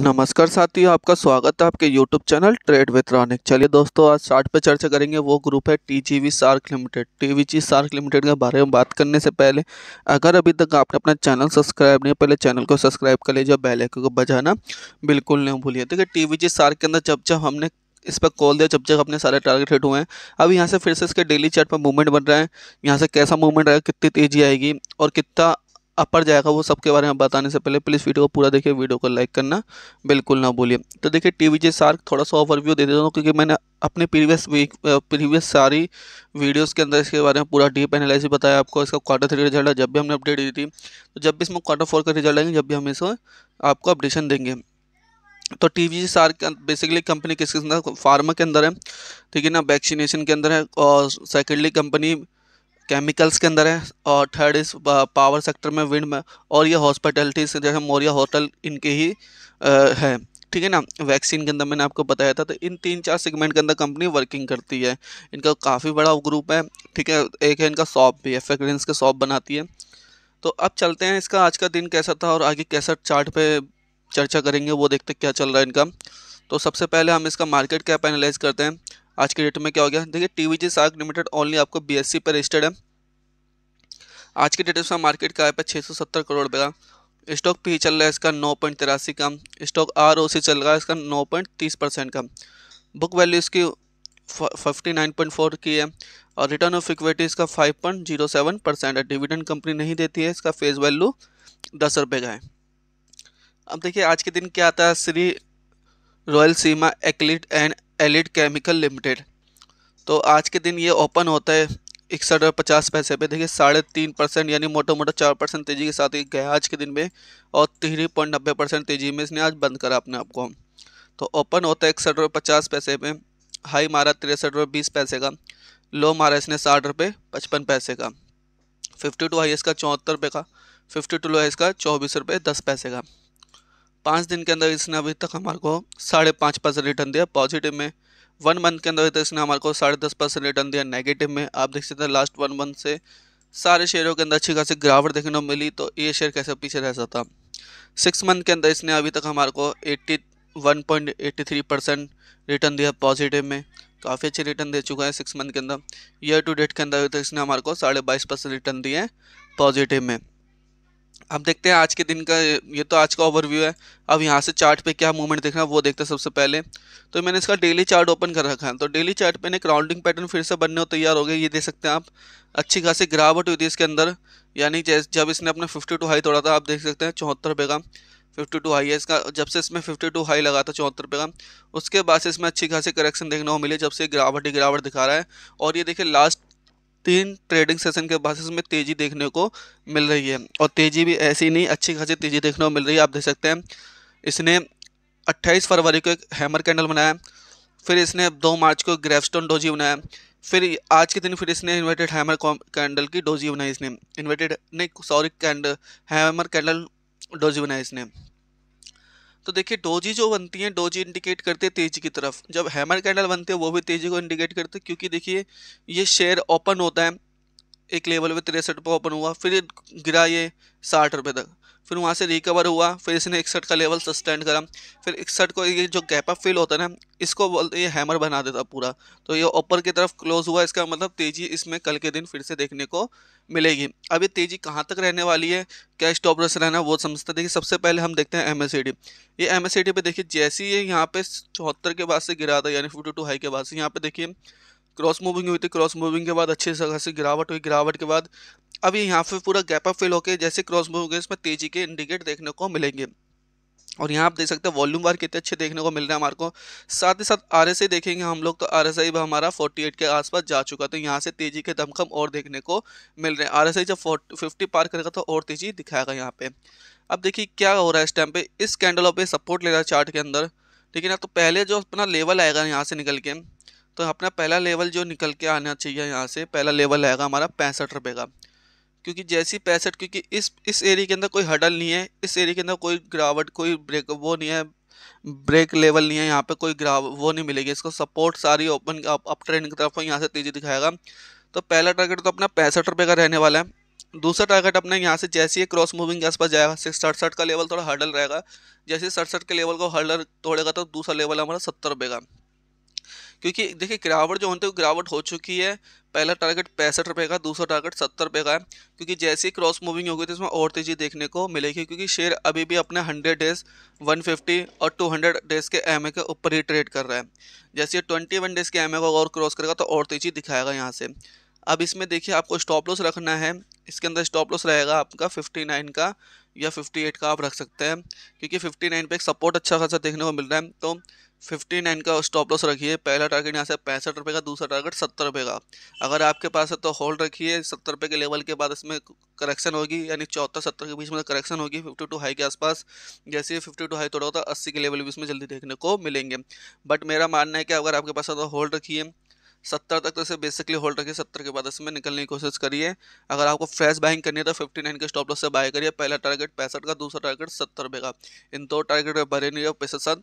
नमस्कार साथियों आपका स्वागत है आपके YouTube चैनल ट्रेड रॉनिक चलिए दोस्तों आज चार्ट पे चर्चा करेंगे वो ग्रुप है T G V SRAAC limited T V G SRAAC limited के बारे में बात करने से पहले अगर अभी तक आपने अपना चैनल सब्सक्राइब नहीं पहले चैनल को सब्सक्राइब कर लीजिए बेल आइकन को बजाना बिल्कुल नहीं भूलिए देखिए टी वी जी सार्क के अंदर जब जब हमने इस पर कॉल दिया जब जब अपने सारे टारगेट हिट हुए हैं अब यहाँ से फिर से इसके डेली चार्ट पर मूवमेंट बन रहा है यहाँ से कैसा मूवमेंट रहेगा कितनी तेजी आएगी और कितना अपर जाएगा वो सबके बारे में बताने से पहले प्लीज़ वीडियो को पूरा देखिए वीडियो को लाइक करना बिल्कुल ना भूलिए तो देखिए टी वी जे सार्क थोड़ा सा ओवरव्यू दे देता हूँ क्योंकि मैंने अपने प्रीवियस वीक प्रीवियस सारी वीडियोस के अंदर इसके बारे में पूरा डीप एनालिस बताया आपको इसका क्वार्टर थ्री रिजल्ट है जब भी हमने अपडेट दी थी तो जब भी इसमें क्वार्टर फोर का रिजल्ट आएंगे जब भी हम इसमें आपको अपडेशन देंगे तो T V SRAAC basically company किसके अंदर फार्मा के अंदर है ठीक है ना वैक्सीनेशन के अंदर है और सेकेंडली कंपनी केमिकल्स के अंदर है और थर्ड इस पावर सेक्टर में विंड में और ये हॉस्पिटलिटी जैसे मौर्या होटल इनके ही uh, है ठीक है ना वैक्सीन के अंदर मैंने आपको बताया था तो इन तीन चार सेगमेंट के अंदर कंपनी वर्किंग करती है इनका काफ़ी बड़ा ग्रुप है ठीक है एक है इनका शॉप भी है फ्रेग्रेंस के शॉप बनाती है तो अब चलते हैं इसका आज का दिन कैसा था और आगे कैसा चार्ट पे चर्चा करेंगे वो देखते क्या चल रहा है इनका तो सबसे पहले हम इसका मार्केट कैप एनालाइज करते हैं आज के डेट में क्या हो गया देखिए T V G SRAAC limited only आपको बी एस सी पर रजिस्टर्ड है आज के डेट में मार्केट का आया छः सौ सत्तर करोड़ रुपये का स्टॉक पी e चल रहा है इसका नौ पॉइंट तिरासी का स्टॉक आर ओ सी चल रहा है इसका नौ पॉइंट तीस परसेंट का बुक वैल्यू इसकी फिफ्टी नाइन पॉइंट फोर की है और रिटर्न ऑफ इक्विटी इसका five point zero seven percent है डिविडेंड कंपनी नहीं देती है इसका फेस वैल्यू दस रुपये का है अब देखिए आज के दिन क्या आता है श्री रॉयल सीमा एक्लिट एंड एलिड केमिकल लिमिटेड तो आज के दिन ये ओपन होता है इकसठ और पचास पैसे पे देखिए साढ़े तीन परसेंट यानी मोटा मोटा चार परसेंट तेज़ी के साथ ही गया आज के दिन में और तीन पॉइंट नब्बे परसेंट तेज़ी में इसने आज बंद करा अपने आप को तो ओपन होता है इकसठ रुपये पचास पैसे पे हाई मारा तिरसठ रुपये बीस पैसे का लो मारा इसने साठ रुपये पचपन पैसे का फिफ्टी टू हाई इसका चौहत्तर रुपये का फिफ्टी टू लो है इसका चौबीस रुपये दस पैसे का पाँच दिन के अंदर इसने अभी तक हमारे को साढ़े पाँच परसेंट रिटर्न दिया पॉजिटिव में वन मंथ के अंदर इसने हमारे को साढ़े दस परसेंट रिटर्न दिया नेगेटिव में आप देख सकते हैं लास्ट वन मंथ से सारे शेयरों के अंदर अच्छी खासी गिरावट देखने को मिली तो ये शेयर कैसे पीछे रह सकता सिक्स मंथ के अंदर इसने अभी तक हमारे को eighty one point eighty three percent return दिया पॉजिटिव में काफ़ी अच्छे रिटर्न दे चुका है सिक्स मंथ के अंदर ईयर टू डेट के अंदर इसने हमारे को साढ़े बाईस परसेंट रिटर्न दिए पॉजिटिव में अब देखते हैं आज के दिन का ये तो आज का ओवरव्यू है अब यहाँ से चार्ट पे क्या मूवमेंट देखना है वो देखते हैं सबसे पहले तो मैंने इसका डेली चार्ट ओपन कर रखा है तो डेली चार्ट पे एक राउंडिंग पैटर्न फिर से बनने को तैयार हो गए ये देख सकते हैं आप अच्छी खासी गिरावट हुई थी इसके अंदर यानी जब इसने अपना फिफ्टी टू हाई तोड़ा था आप देख सकते हैं चौहत्तर रुपये का फिफ्टी टू हाई है इसका जब से इसमें फिफ्टी टू हाई लगा था चौहत्तर रुपये का उसके बाद से इसमें अच्छी खासी करेक्शन देखने को मिली जब से गिरावट ही गिरावट दिखा रहा है और ये देखिए लास्ट तीन ट्रेडिंग सेशन के बाद इसमें तेज़ी देखने को मिल रही है और तेज़ी भी ऐसी नहीं अच्छी खासी तेज़ी देखने को मिल रही है आप देख सकते हैं इसने 28 फरवरी को एक हैमर कैंडल बनाया फिर इसने 2 मार्च को ग्रेफस्टोन डोजी बनाया फिर आज के दिन फिर इसने इन्वर्टेड हैमर कैंडल की डोजी बनाई इसने इन्वर्टेड नहीं sorry candle hammer candle doji बनाई इसने तो देखिए डोजी जो बनती है डोजी इंडिकेट करते हैं तेजी की तरफ जब हैमर कैंडल बनते हैं वो भी तेजी को इंडिकेट करते हैं क्योंकि देखिए ये शेयर ओपन होता है एक लेवल पे तिरसठ पे ओपन हुआ फिर गिरा ये साठ रुपये तक फिर वहाँ से रिकवर हुआ फिर इसने इकसठ का लेवल सस्टेंड करा फिर इकसठ को ये जो गैप अप फील होता है ना इसको बोलते ये हैमर बना देता पूरा तो ये ऊपर की तरफ क्लोज हुआ इसका मतलब तेज़ी इसमें कल के दिन फिर से देखने को मिलेगी अब ये तेज़ी कहाँ तक रहने वाली है क्या स्टॉप रस रहना वो समझते देखिए सबसे पहले हम देखते हैं एम एस ये एम पर देखिए जैसे ही यहाँ पे चौहत्तर के बाद से गिरा था यानी फिफ्टी हाई के बाद से यहाँ पर देखिए क्रॉस मूविंग हुई थी क्रॉस मूविंग के बाद अच्छे खासी गिरावट हुई गिरावट के बाद अभी यहाँ पे पूरा गैप अप फिल होकर जैसे क्रॉस मूव गए इसमें तेजी के इंडिकेट देखने को मिलेंगे और यहाँ आप देख सकते हैं वॉल्यूम बार कितने अच्छे देखने को मिल रहे हैं हमारे को साथ ही साथ आर एस आई देखेंगे हम लोग तो आर एस आई भी हमारा 48 के आसपास जा चुका तो यहाँ से तेजी के दमखम और देखने को मिल रहे हैं आर एस आई जब फिफ्टी पार करेगा तो और तेजी दिखाएगा यहाँ पे अब देखिए क्या हो रहा है इस टाइम पे इस कैंडल पर सपोर्ट ले रहा है चार्ट के अंदर ठीक है ना तो पहले जो अपना लेवल आएगा यहाँ से निकल के तो अपना पहला लेवल जो निकल के आना चाहिए यहाँ से पहला लेवल आएगा हमारा पैंसठ रुपये का क्योंकि जैसी पैंसठ क्योंकि इस इस एरिया के अंदर कोई हडल नहीं है इस एरिया के अंदर कोई गिरावट कोई ब्रेक वो नहीं है ब्रेक लेवल नहीं है यहाँ पे कोई गिराव वो नहीं मिलेगी इसको सपोर्ट सारी ओपन अप ट्रेंड की तरफ यहाँ से तेज़ी दिखाएगा तो पहला टारगेट तो अपना पैंसठ रुपये का रहने वाला है दूसरा टारगेट अपना यहाँ से जैसे ही क्रॉस मूविंग के आसपास जाएगा सड़सठ का लेवल थोड़ा हर्डल रहेगा जैसे सड़सठ के लेवल को हर्डल तोड़ेगा तो दूसरा लेवल हमारा सत्तर रुपये का क्योंकि देखिए गिरावट जो होते हैं गिरावट हो चुकी है पहला टारगेट पैंसठ रुपये का दूसरा टारगेट सत्तर रुपये का है क्योंकि जैसे ही क्रॉस मूविंग होगी तो इसमें और तेज़ी देखने को मिलेगी क्योंकि शेयर अभी भी अपने हंड्रेड डेज वन फिफ्टी और टू हंड्रेड डेज के एम के ऊपर ही ट्रेड कर रहा है जैसे ट्वेंटी वन डेज के एम को और क्रॉस करेगा तो और तेज़ी दिखाएगा यहाँ से अब इसमें देखिए आपको स्टॉप लॉस रखना है इसके अंदर स्टॉप लॉस रहेगा आपका 59 का या 58 का आप रख सकते हैं क्योंकि 59 पे एक सपोर्ट अच्छा खासा देखने को मिल रहा है तो फिफ्टी नाइन का स्टॉप लॉस रखिए पहला टारगेट यहाँ से पैंसठ रुपये का दूसरा टारगेट सत्तर रुपये का अगर आपके पास है तो होल्ड रखिए सत्तर रुपये के लेवल के बाद इसमें करेक्शन होगी यानी चौहत्तर सत्तर के बीच में करेक्शन होगी फिफ्टी टू हाई के आसपास जैसे फिफ्टी टू हाई थोड़ा होता है अस्सी के लेवल भी इसमें जल्दी देखने को मिलेंगे बट मेरा मानना है कि अगर आपके पास है तो होल्ड रखिए सत्तर तक तो इसे बेसिकली होल्ड रखिए सत्तर के बाद इसमें निकलने की कोशिश करिए अगर आपको फ्रेश बाइंग करनी है तो फिफ्टी नाइन के स्टॉप लॉस से बाय करिए पहला टारगेट पैंसठ का दूसरा टारगेट सत्तर रुपये का इन दो टारगेट भरे नहीं हो पैसे साथ